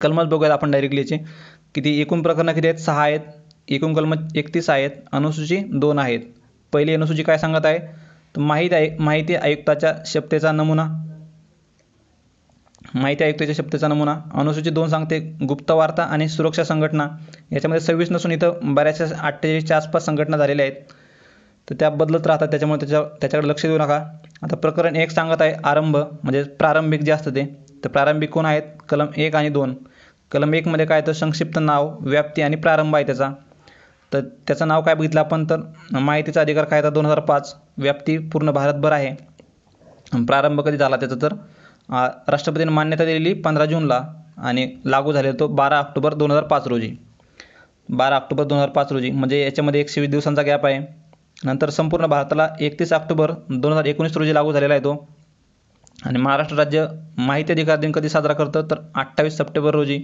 कलमच बघूयात आपण डायरेक्टली याचे किती एकूण प्रकरणं किती आहेत सहा आहेत एकूण कलम एकतीस आहेत अनुसूची दोन आहेत पहिली अनुसूची काय सांगत आहे तर माहिती आय माहिती आयुक्ताच्या शपथेचा नमुना माहिती आयुक्ताच्या शपथेचा नमुना अनुसूची दोन सांगते गुप्तवार्ता आणि सुरक्षा संघटना याच्यामध्ये सव्वीस नसून इथं बऱ्याचशा अठ्ठेचाळीसच्या आसपास संघटना झालेल्या आहेत तर त्या बदलत राहतात त्याच्यामुळे त्याच्या त्याच्याकडे लक्ष देऊ नका आता प्रकरण एक सांगत आहे आरंभ म्हणजे प्रारंभिक जे असतं ते तर प्रारंभिक कोण आहेत कलम एक आणि दोन कलम एकमध्ये काय तर संक्षिप्त नाव व्याप्ती आणि प्रारंभ आहे त्याचा तर त्याचं नाव काय बघितलं आपण तर माहितीचा अधिकार कायदा दोन हजार पाच व्याप्ती पूर्ण भारतभर आहे प्रारंभ कधी झाला त्याचा तर राष्ट्रपतीने मान्यता दिलेली पंधरा जूनला आणि लागू झालेला तो बारा ऑक्टोबर दोन हजार पाच रोजी बारा ऑक्टोबर दोन हजार पाच रोजी म्हणजे याच्यामध्ये एकशे वीस दिवसांचा गॅप आहे नंतर संपूर्ण भारताला एकतीस ऑक्टोबर दोन हजार एकोणीस रोजी लागू झालेला आहे तो आणि महाराष्ट्र राज्य माहिती अधिकार दिन कधी साजरा करतं तर अठ्ठावीस सप्टेंबर रोजी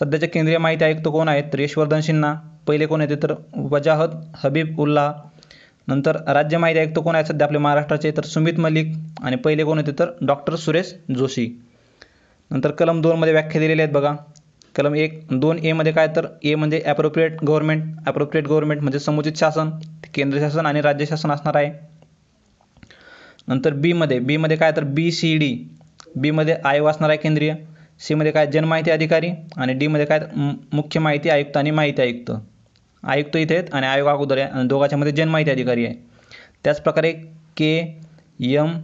सध्याचे केंद्रीय माहिती आयुक्त कोण आहेत तर यशवर्धन सिन्हा पहिले कोण येते तर वजाहत हबीब उल्ला नंतर राज्य माहिती आयुक्त कोण आहेत सध्या आपले महाराष्ट्राचे तर सुमित मलिक आणि पहिले कोण येते तर डॉक्टर सुरेश जोशी नंतर कलम दोनमध्ये व्याख्या दिलेली आहेत बघा कलम एक दोन एमध्ये काय तर ए म्हणजे ॲप्रोप्रिएट गव्हर्नमेंट ॲप्रोप्रिएट गव्हर्नमेंट म्हणजे समुचित शासन केंद्र शासन आणि राज्य शासन असणार आहे नंतर बीमध्ये बीमध्ये काय तर बी सी डी बीमध्ये आयोग असणार आहे केंद्रीय सीमध्ये काय जनमाहिती अधिकारी आणि डीमध्ये काय मुख्य माहिती आयुक्त आणि माहिती आयुक्त आयुक्त इथे आहेत आणि आयोग अगोदर आहे आणि दोघांच्यामध्ये जनमाहिती अधिकारी आहे त्याचप्रकारे के यम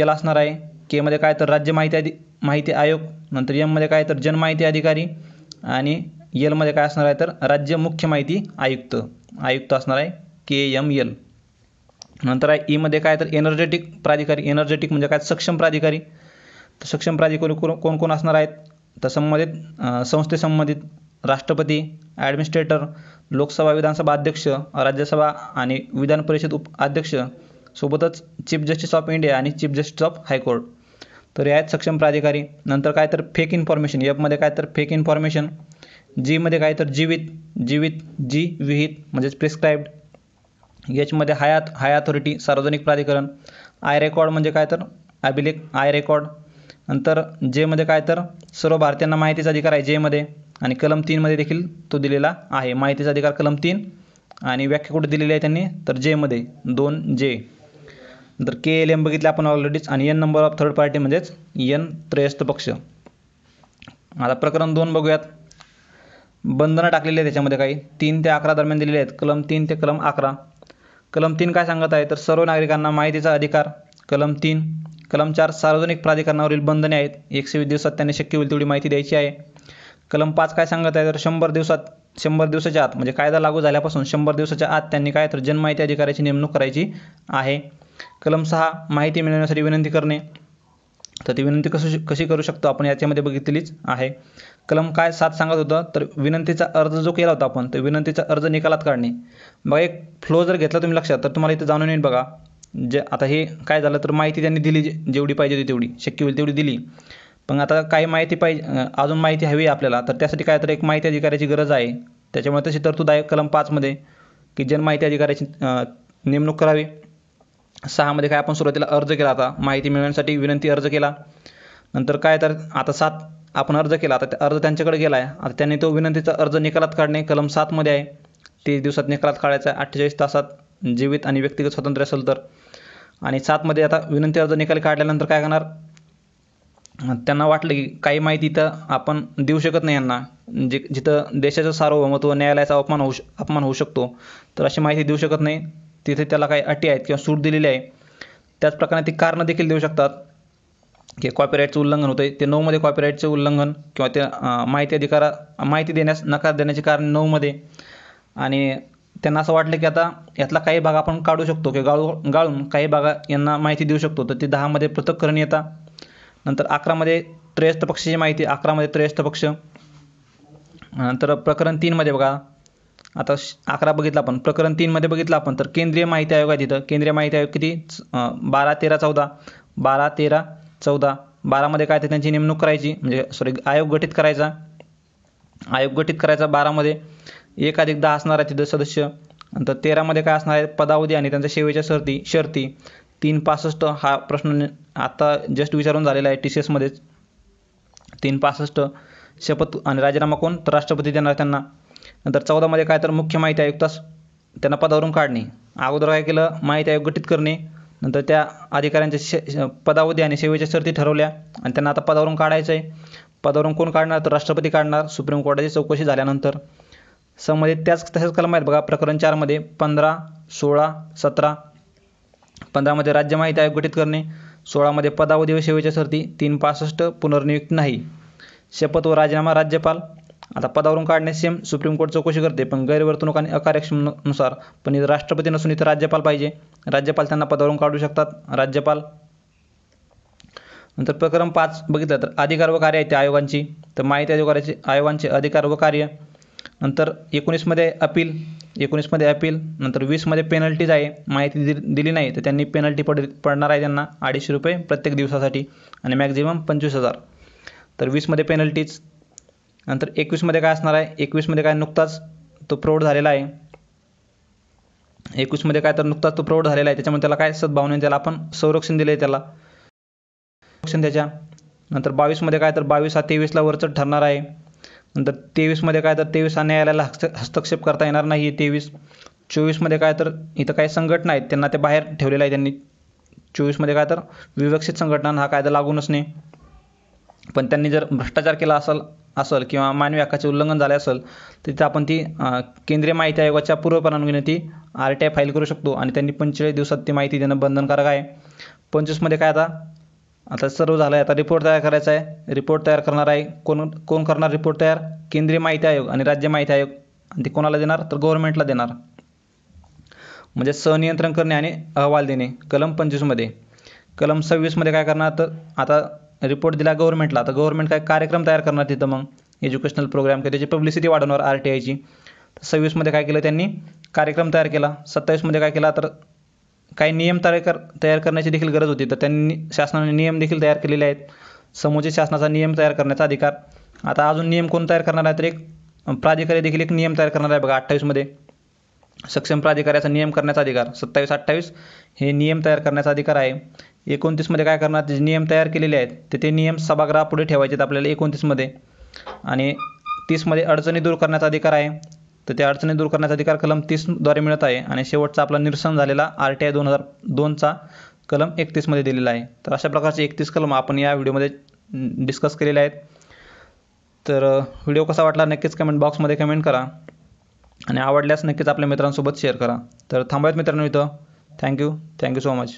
एल असणार आहे केमध्ये काय तर राज्य माहिती अधि माहिती आयोग नंतर यममध्ये काय तर जनमाहिती अधिकारी आणि यलमध्ये काय असणार आहे तर राज्य मुख्य माहिती आयुक्त आयुक्त असणार आहे के एम एल नंतर आहे ईमध्ये e काय तर एनर्जेटिक प्राधिकारी एनर्जेटिक म्हणजे काय सक्षम प्राधिकारी तर सक्षम प्राधिकारी कोण कोण कोण असणार आहेत तर संबंधित संस्थेसंबंधित राष्ट्रपती ॲडमिनिस्ट्रेटर लोकसभा विधानसभा अध्यक्ष राज्यसभा आणि विधान परिषद उप अध्यक्ष सोबतच चीफ जस्टिस ऑफ इंडिया आणि चीफ जस्टिस ऑफ हायकोर्ट तर हे आहेत सक्षम प्राधिकारी नंतर काय तर फेक इन्फॉर्मेशन एफमध्ये काय तर फेक इन्फॉर्मेशन जीमध्ये काय तर जीवित जीवित जी विहित म्हणजेच प्रिस्क्राईब्ड याच्यामध्ये हयात हाय अथॉरिटी सार्वजनिक प्राधिकरण आय रेकॉर्ड म्हणजे काय तर अभिलेख आय रेकॉर्ड नंतर जेमध्ये काय तर सर्व भारतीयांना माहितीचा अधिकार आहे जेमध्ये आणि कलम तीनमध्ये देखील तो दिलेला आहे माहितीचा अधिकार कलम तीन आणि व्याख्या कुठे दिलेली आहे त्यांनी तर जेमध्ये दोन जे तर के एल एम बघितलं आपण ऑलरेडीच आणि N number of third party म्हणजेच एन त्रयस्थ पक्ष आता प्रकरण दोन बघूयात बंधनं टाकलेली आहे त्याच्यामध्ये काही तीन ते अकरा दरम्यान दिलेले आहेत कलम तीन ते कलम अकरा कलम तीन काय सांगत आहे तर सर्व नागरिकांना माहितीचा अधिकार कलम तीन कलम चार सार्वजनिक प्राधिकरणावरील बंधने आहेत एकशे वीस दिवसात त्यांनी शक्य होईल तेवढी माहिती द्यायची आहे कलम पाच काय सांगत आहे तर शंभर दिवसात शंभर दिवसाच्या आत म्हणजे कायदा लागू झाल्यापासून शंभर दिवसाच्या आत त्यांनी काय तर जनमाहिती अधिकाऱ्याची नेमणूक करायची आहे कलम सहा माहिती मिळवण्यासाठी विनंती करणे तर ती विनंती कशी कशी करू शकतो आपण याच्यामध्ये बघितलीच आहे कलम काय सात सांगत होतं तर विनंतीचा अर्ज जो केला होता आपण तर विनंतीचा अर्ज निकालात काढणे बघा एक फ्लो जर घेतला तुम्ही लक्षात तर तुम्हाला इथे जाणून येईल बघा जे आता हे काय झालं तर माहिती त्यांनी दिली जेवढी पाहिजे होती तेवढी शक्य होईल तेवढी दिली पण आता काही माहिती पाहिजे अजून माहिती हवी आपल्याला तर त्यासाठी काय तर एक माहिती अधिकाऱ्याची गरज आहे त्याच्यामुळे तशी तरतूद आहे कलम पाचमध्ये की जनमाहिती अधिकाऱ्याची नेमणूक करावी सहामध्ये काय आपण सुरुवातीला अर्ज केला आता माहिती मिळवण्यासाठी विनंती अर्ज केला नंतर काय तर आता सात आपण अर्ज केला आता अर्ज त्यांच्याकडे गेला आहे आता त्यांनी तो विनंतीचा अर्ज निकालात काढणे कलम सातमध्ये आहे तीस दिवसात निकालात काढायचा आहे अठ्ठेचाळीस तासात जीवित आणि व्यक्तिगत स्वातंत्र्य असेल तर आणि सातमध्ये आता विनंती अर्ज निकाल काढल्यानंतर काय करणार त्यांना वाटलं की काही माहिती तर आपण देऊ शकत नाही यांना जे जिथं देशाचं सार्वभौमत्व न्यायालयाचा अपमान होऊ अपमान होऊ शकतो तर अशी माहिती देऊ शकत नाही तिथे त्याला काही अटी आहेत किंवा सूट दिलेली आहे त्याचप्रकारे ती कारणं देखील देऊ शकतात की कॉपीराईटचं उल्लंघन होतं ते नऊमध्ये कॉपीराईटचं उल्लंघन किंवा त्या माहिती अधिकारा माहिती देण्यास नकार देण्याचे कारण नऊमध्ये आणि त्यांना असं वाटलं की आता यातला काही भाग आपण काढू शकतो किंवा गाळू गाळून काही भागा यांना माहिती देऊ शकतो तर ते दहामध्ये करून येतात नंतर अकरामध्ये त्रयस्थ पक्षाची माहिती अकरामध्ये त्रयस्थ पक्ष नंतर प्रकरण तीनमध्ये बघा आता अकरा बघितला आपण प्रकरण तीनमध्ये बघितलं आपण तर केंद्रीय माहिती आयोग आहे तिथं केंद्रीय माहिती आयोग किती बारा तेरा चौदा बारा तेरा चौदा बारामध्ये काय ते त्यांची नेमणूक करायची म्हणजे सॉरी आयोग गठीत करायचा आयोग गठीत करायचा बारामध्ये एक अधिक दहा असणार आहे तिथं सदस्य नंतर तेरामध्ये काय असणार आहे पदावधी आणि त्यांच्या सेवेच्या शर्ती शर्ती तीन पासष्ट हा प्रश्न आता जस्ट विचारून झालेला आहे टी सी एसमध्येच तीन पासष्ट शपथ आणि राजीनामा कोण तर राष्ट्रपती देणार त्यांना नंतर चौदामध्ये काय तर मुख्य माहिती आयुक्तास त्यांना पदावरून काढणे अगोदर काय केलं माहिती आयोग गठीत करणे नंतर त्या अधिकाऱ्यांच्या शे पदावधी आणि सेवेच्या शर्ती ठरवल्या आणि त्यांना आता पदावरून काढायचं आहे पदावरून कोण काढणार तर राष्ट्रपती काढणार सुप्रीम कोर्टाची चौकशी झाल्यानंतर संबंधित त्याच तसेच कलम आहेत बघा प्रकरण चारमध्ये पंधरा सोळा सतरा पंधरामध्ये राज्य माहिती आयोग गठीत करणे सोळामध्ये पदावधी व सेवेच्या शर्ती तीन पासष्ट पुनर्नियुक्त नाही शपथ व राजीनामा राज्यपाल आता पदावरून काढणे सेम सुप्रीम कोर्ट चौकशी करते पण गैरवर्तणूक आणि अकार्यक्षमनुसार पण इथं राष्ट्रपती नसून इथं राज्यपाल पाहिजे राज्यपाल त्यांना पदावरून काढू शकतात राज्यपाल नंतर प्रकरण पाच बघितलं तर अधिकार व कार्य आहे ते आयोगांची तर माहिती अधिकाराचे आयोगांचे अधिकार व कार्य नंतर एकोणीसमध्ये अपील एकोणीसमध्ये अपील नंतर वीसमध्ये पेनल्टीज आहे माहिती दिली नाही तर त्यांनी पेनल्टी पड पडणार आहे त्यांना अडीचशे रुपये प्रत्येक दिवसासाठी आणि मॅक्झिमम पंचवीस हजार तर वीसमध्ये पेनल्टीज नंतर एकवीसमध्ये काय असणार आहे एकवीसमध्ये काय नुकताच तो प्रौढ झालेला आहे एकवीसमध्ये काय तर नुकताच तो प्रौढ झालेला आहे त्याच्यामुळे त्याला काय सद्भावने त्याला आपण संरक्षण दिले त्याला संरक्षण त्याच्या नंतर बावीसमध्ये काय तर बावीस हा तेवीसला वरच ठरणार आहे नंतर तेवीसमध्ये काय तर तेवीस हा न्यायालयाला हस्तक्षेप करता येणार नाही तेवीस चोवीसमध्ये काय तर इथं काही संघटना आहेत त्यांना ते बाहेर ठेवलेलं आहे त्यांनी चोवीसमध्ये काय तर विवक्षित संघटना हा कायदा लागू नसणे पण त्यांनी जर भ्रष्टाचार केला असेल असेल किंवा मानवी हक्काचे उल्लंघन झाले असेल तिथं आपण ती केंद्रीय माहिती आयोगाच्या पूर्व ती आर टी आय फाईल करू शकतो आणि त्यांनी पंचेचाळीस दिवसात ती माहिती देणं बंधनकारक आहे पंचवीसमध्ये काय आता आता सर्व झालं आहे आता रिपोर्ट तयार करायचा आहे रिपोर्ट तयार करणार आहे कोण कोण करणार रिपोर्ट तयार केंद्रीय माहिती आयोग आणि राज्य माहिती आयोग आणि ते कोणाला देणार तर गव्हर्नमेंटला देणार म्हणजे सनियंत्रण करणे आणि अहवाल देणे कलम पंचवीसमध्ये कलम सव्वीसमध्ये काय करणार तर आता रिपोर्ट दिला गव्हर्मेंटला आता गव्हर्नमेंट काय कार्यक्रम तयार करणार तिथं मग एज्युकेशनल प्रोग्राम किंवा त्याची पब्लिसिटी वाढवणार आर टी आयची सव्वीसमध्ये काय केलं त्यांनी कार्यक्रम तयार केला सत्तावीसमध्ये काय केला तर काही नियम तयार कर तयार करण्याची देखील गरज होती तर त्यांनी शासनाने नियम देखील तयार केलेले आहेत समोरचे शासनाचा नियम तयार करण्याचा अधिकार आता अजून नियम कोण तयार करणार आहे तर एक प्राधिकारी देखील एक नियम तयार करणार आहे बघा अठ्ठावीसमध्ये सक्षम प्राधिकाऱ्याचा नियम करण्याचा अधिकार सत्तावीस अठ्ठावीस हे नियम तयार करण्याचा अधिकार आहे एकोणतीसमध्ये काय करणार जे नियम तयार केलेले आहेत तर ते नियम सभागृहापुढे ठेवायचे आहेत आपल्याला एकोणतीसमध्ये आणि तीसमध्ये अडचणी दूर करण्याचा अधिकार आहे तर त्या अडचणी दूर करण्याचा अधिकार कलम तीसद्वारे मिळत आहे आणि शेवटचा आपला निरसन झालेला आर टी आय दोन हजार दोनचा कलम एकतीसमध्ये दिलेला आहे तर अशा प्रकारचे एकतीस कलम आपण या व्हिडिओमध्ये डिस्कस केलेले आहेत तर व्हिडिओ कसा वाटला नक्कीच कमेंट बॉक्समध्ये कमेंट करा आणि आवडल्यास नक्कीच आपल्या मित्रांसोबत शेअर करा तर थांबूयात मित्रांनो इथं थँक्यू थँक्यू सो मच